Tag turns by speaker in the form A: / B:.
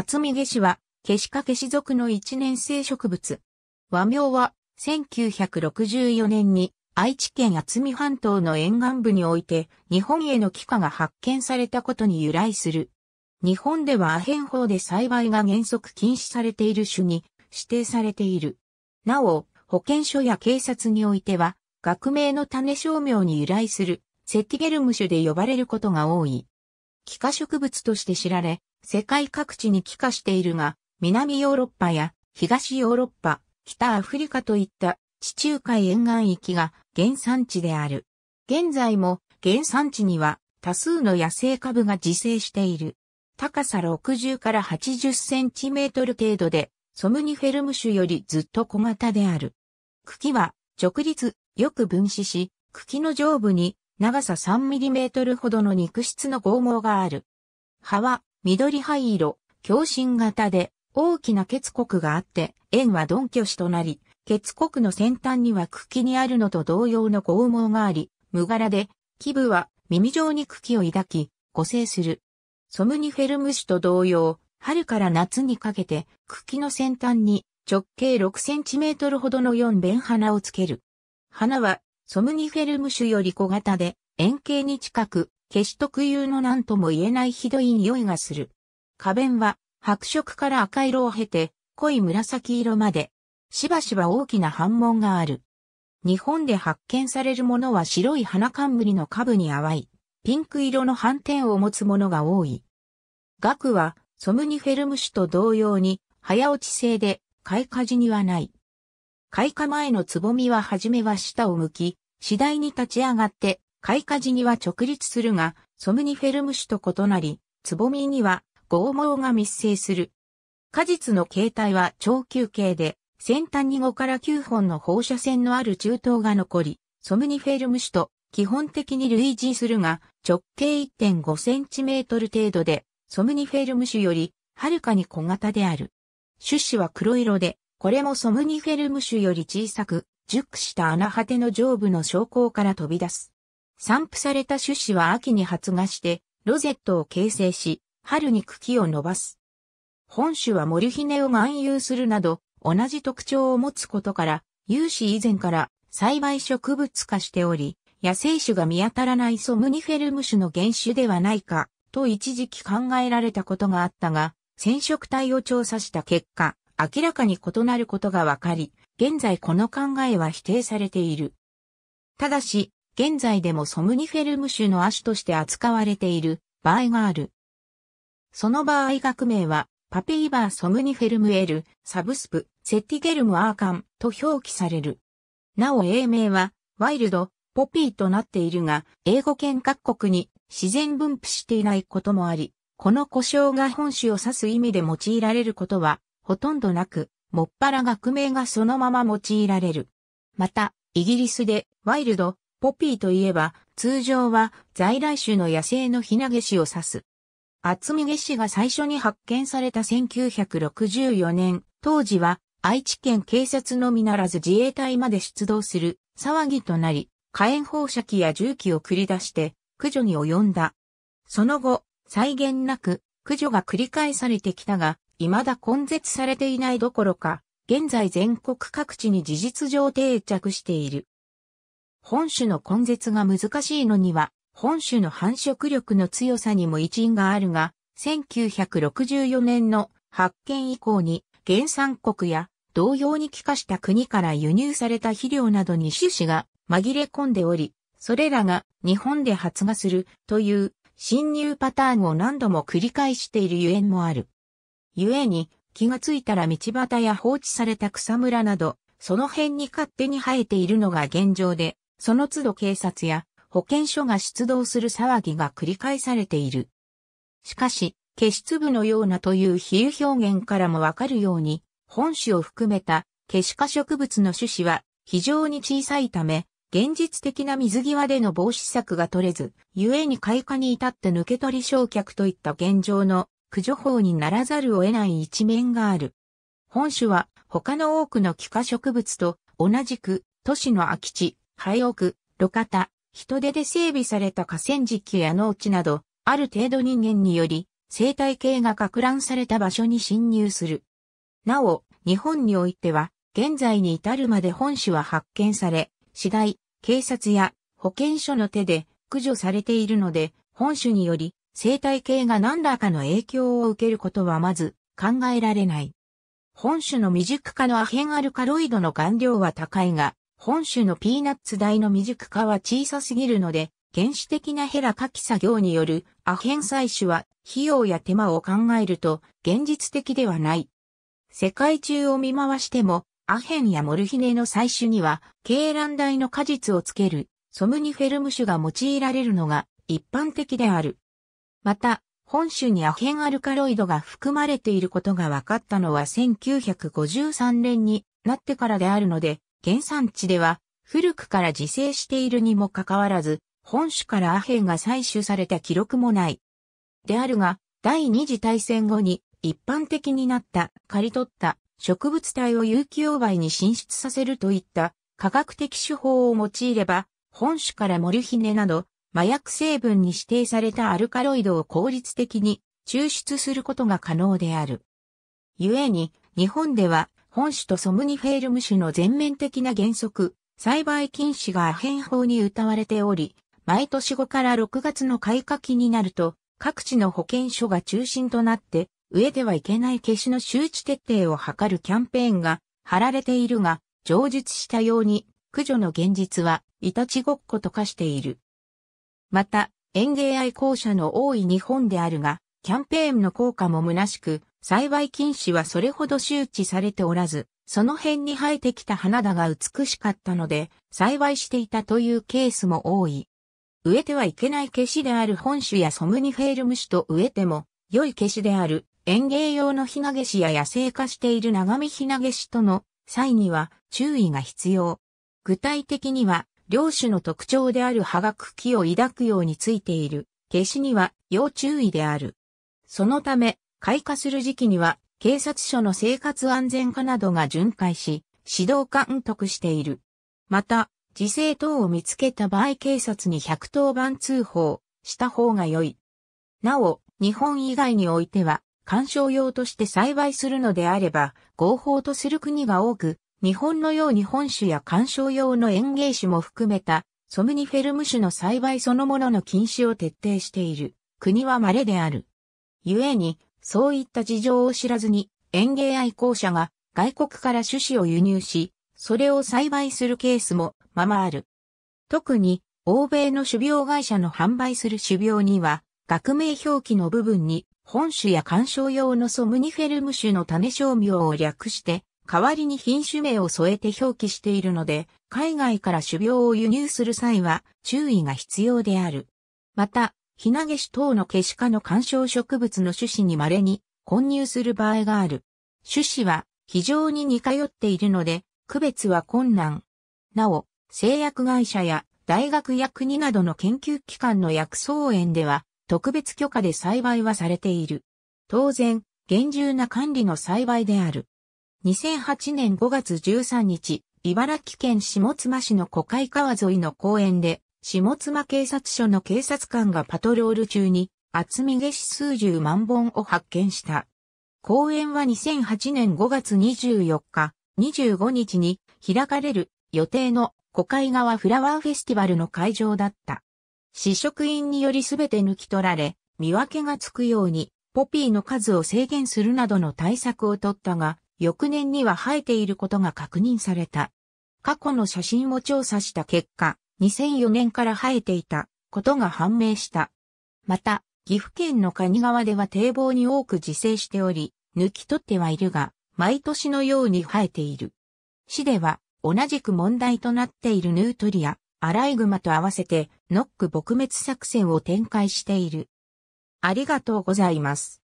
A: 厚み下種は、ケシカケシ属の一年生植物。和名は、1964年に、愛知県厚見半島の沿岸部において、日本への帰化が発見されたことに由来する。日本ではアヘン法で栽培が原則禁止されている種に指定されている。なお、保健所や警察においては、学名の種商名に由来する、セティゲルム種で呼ばれることが多い。気化植物として知られ、世界各地に帰化しているが、南ヨーロッパや東ヨーロッパ、北アフリカといった地中海沿岸域が原産地である。現在も原産地には多数の野生株が自生している。高さ60から80センチメートル程度で、ソムニフェルム種よりずっと小型である。茎は直立、よく分子し、茎の上部に長さ3ミリメートルほどの肉質の剛毛がある。葉は緑灰色、共振型で、大きな結国があって、円は鈍虚子となり、結国の先端には茎にあるのと同様の剛毛があり、無柄で、基部は耳状に茎を抱き、固生する。ソムニフェルム種と同様、春から夏にかけて、茎の先端に直径6センチメートルほどの4弁花をつける。花は、ソムニフェルム種より小型で、円形に近く、決し特有の何とも言えないひどい匂いがする。花弁は白色から赤色を経て濃い紫色まで、しばしば大きな反紋がある。日本で発見されるものは白い花冠の下部に淡い、ピンク色の斑点を持つものが多い。額はソムニフェルム種と同様に早落ち性で開花時にはない。開花前のつぼみは初めは下を向き、次第に立ち上がって開花時には直立するが、ソムニフェルム種と異なり、つぼみには剛毛が密生する。果実の形態は長球形で、先端に5から9本の放射線のある中等が残り、ソムニフェルム種と基本的に類似するが、直径1.5センチメートル程度で、ソムニフェルム種より、はるかに小型である。種子は黒色で、これもソムニフェルム種より小さく、熟した穴果ての上部の昇降から飛び出す。散布された種子は秋に発芽して、ロゼットを形成し、春に茎を伸ばす。本種はモルヒネを含有するなど、同じ特徴を持つことから、有志以前から栽培植物化しており、野生種が見当たらないソムニフェルム種の原種ではないか、と一時期考えられたことがあったが、染色体を調査した結果、明らかに異なることが分かり、現在この考えは否定されている。ただし、現在でもソムニフェルム種の亜種として扱われている場合がある。その場合学名は、パピーバーソムニフェルムエル、サブスプ、セッティゲルムアーカンと表記される。なお英名は、ワイルド、ポピーとなっているが、英語圏各国に自然分布していないこともあり、この故障が本種を指す意味で用いられることは、ほとんどなく、もっぱら学名がそのまま用いられる。また、イギリスで、ワイルド、ポピーといえば、通常は在来種の野生のヒナゲシを指す。厚みゲシが最初に発見された1964年、当時は愛知県警察のみならず自衛隊まで出動する騒ぎとなり、火炎放射器や銃器を繰り出して駆除に及んだ。その後、再現なく駆除が繰り返されてきたが、未だ根絶されていないどころか、現在全国各地に事実上定着している。本種の根絶が難しいのには、本種の繁殖力の強さにも一因があるが、1964年の発見以降に原産国や同様に帰化した国から輸入された肥料などに種子が紛れ込んでおり、それらが日本で発芽するという侵入パターンを何度も繰り返しているゆえんもある。ゆえに気がついたら道端や放置された草むらなど、その辺に勝手に生えているのが現状で、その都度警察や保健所が出動する騒ぎが繰り返されている。しかし、消出部のようなという比喩表現からもわかるように、本種を含めた消し化植物の種子は非常に小さいため、現実的な水際での防止策が取れず、故に開花に至って抜け取り焼却といった現状の駆除法にならざるを得ない一面がある。本種は他の多くの気化植物と同じく都市の空き地、廃屋、路肩、人手で整備された河川敷や農地など、ある程度人間により、生態系が拡乱された場所に侵入する。なお、日本においては、現在に至るまで本種は発見され、次第、警察や保健所の手で駆除されているので、本種により生態系が何らかの影響を受けることはまず考えられない。本種の未熟化のアヘンアルカロイドの顔料は高いが、本種のピーナッツ大の未熟化は小さすぎるので、原始的なヘラカキ作業によるアヘン採取は費用や手間を考えると現実的ではない。世界中を見回しても、アヘンやモルヒネの採取には、鶏卵大の果実をつける、ソムニフェルム種が用いられるのが一般的である。また、本種にアヘンアルカロイドが含まれていることが分かったのは1953年になってからであるので、原産地では古くから自生しているにもかかわらず、本種からアヘンが採取された記録もない。であるが、第二次大戦後に一般的になった刈り取った植物体を有機溶媒に進出させるといった科学的手法を用いれば、本種からモルヒネなど麻薬成分に指定されたアルカロイドを効率的に抽出することが可能である。故に、日本では本種とソムニフェールム種の全面的な原則、栽培禁止がアヘン法に謳われており、毎年5から6月の開花期になると、各地の保健所が中心となって、植えてはいけない消しの周知徹底を図るキャンペーンが貼られているが、上述したように、駆除の現実は、いたちごっこと化している。また、園芸愛好者の多い日本であるが、キャンペーンの効果も虚しく、栽培禁止はそれほど周知されておらず、その辺に生えてきた花田が美しかったので、栽培していたというケースも多い。植えてはいけない消しである本種やソムニフェールム種と植えても、良い消しである園芸用のヒナゲシや野生化している長見ヒナゲシとの際には注意が必要。具体的には、両種の特徴である葉が茎を抱くようについている、消しには要注意である。そのため、開花する時期には、警察署の生活安全課などが巡回し、指導監督している。また、自生等を見つけた場合警察に110番通報した方が良い。なお、日本以外においては、観賞用として栽培するのであれば、合法とする国が多く、日本のように本種や観賞用の園芸種も含めた、ソムニフェルム種の栽培そのものの禁止を徹底している国は稀である。故に、そういった事情を知らずに、園芸愛好者が外国から種子を輸入し、それを栽培するケースもままある。特に、欧米の種苗会社の販売する種苗には、学名表記の部分に、本種や観賞用のソムニフェルム種の種商苗を略して、代わりに品種名を添えて表記しているので、海外から種苗を輸入する際は注意が必要である。また、ひなげし等のケシ科の観賞植物の種子に稀に混入する場合がある。種子は非常に似通っているので、区別は困難。なお、製薬会社や大学や国などの研究機関の薬草園では、特別許可で栽培はされている。当然、厳重な管理の栽培である。2008年5月13日、茨城県下妻市の古海川沿いの公園で、下妻警察署の警察官がパトロール中に、厚み消し数十万本を発見した。公演は2008年5月24日、25日に開かれる予定の古海川フラワーフェスティバルの会場だった。試食員により全て抜き取られ、見分けがつくように、ポピーの数を制限するなどの対策を取ったが、翌年には生えていることが確認された。過去の写真を調査した結果、2004年から生えていたことが判明した。また、岐阜県の蟹川では堤防に多く自生しており、抜き取ってはいるが、毎年のように生えている。市では、同じく問題となっているヌートリア、アライグマと合わせて、ノック撲滅作戦を展開している。ありがとうございます。